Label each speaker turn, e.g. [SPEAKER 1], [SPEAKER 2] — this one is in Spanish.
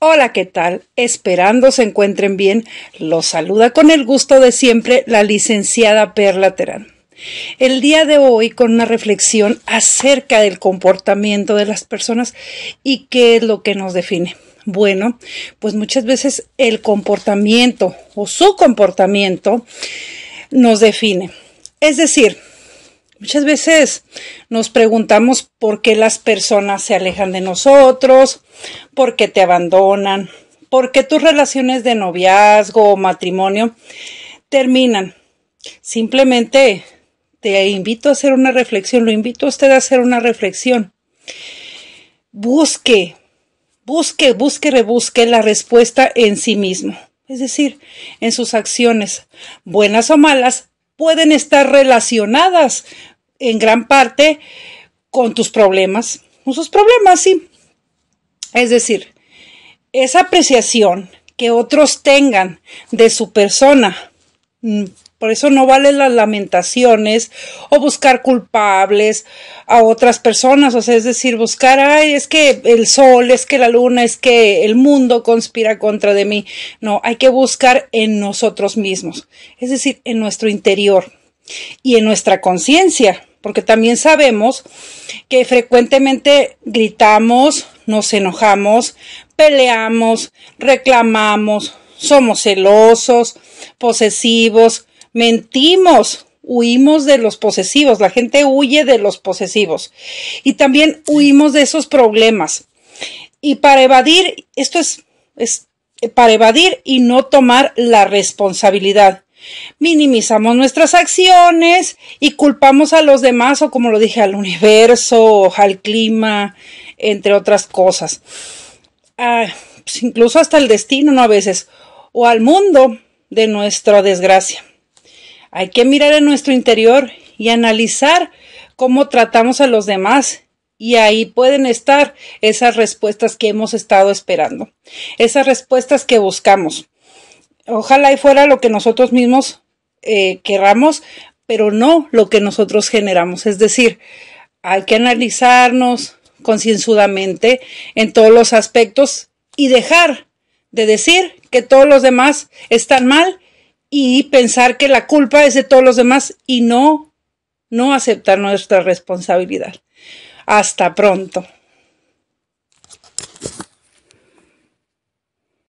[SPEAKER 1] Hola, ¿qué tal? Esperando se encuentren bien, los saluda con el gusto de siempre la licenciada Perla El día de hoy con una reflexión acerca del comportamiento de las personas y qué es lo que nos define. Bueno, pues muchas veces el comportamiento o su comportamiento nos define. Es decir, Muchas veces nos preguntamos por qué las personas se alejan de nosotros, por qué te abandonan, por qué tus relaciones de noviazgo o matrimonio terminan. Simplemente te invito a hacer una reflexión, lo invito a usted a hacer una reflexión. Busque, busque, busque, rebusque la respuesta en sí mismo, es decir, en sus acciones, buenas o malas, pueden estar relacionadas en gran parte con tus problemas, con sus problemas, sí. Es decir, esa apreciación que otros tengan de su persona mm, por eso no valen las lamentaciones o buscar culpables a otras personas, o sea, es decir, buscar, ay, es que el sol, es que la luna, es que el mundo conspira contra de mí. No, hay que buscar en nosotros mismos, es decir, en nuestro interior y en nuestra conciencia, porque también sabemos que frecuentemente gritamos, nos enojamos, peleamos, reclamamos, somos celosos, posesivos, mentimos, huimos de los posesivos, la gente huye de los posesivos y también huimos de esos problemas. Y para evadir, esto es, es para evadir y no tomar la responsabilidad. Minimizamos nuestras acciones y culpamos a los demás o como lo dije al universo, al clima, entre otras cosas. Ah, pues incluso hasta el destino, ¿no? A veces, o al mundo de nuestra desgracia. Hay que mirar en nuestro interior y analizar cómo tratamos a los demás y ahí pueden estar esas respuestas que hemos estado esperando, esas respuestas que buscamos. Ojalá y fuera lo que nosotros mismos eh, querramos, pero no lo que nosotros generamos. Es decir, hay que analizarnos concienzudamente en todos los aspectos y dejar de decir que todos los demás están mal y pensar que la culpa es de todos los demás y no, no aceptar nuestra responsabilidad. Hasta pronto.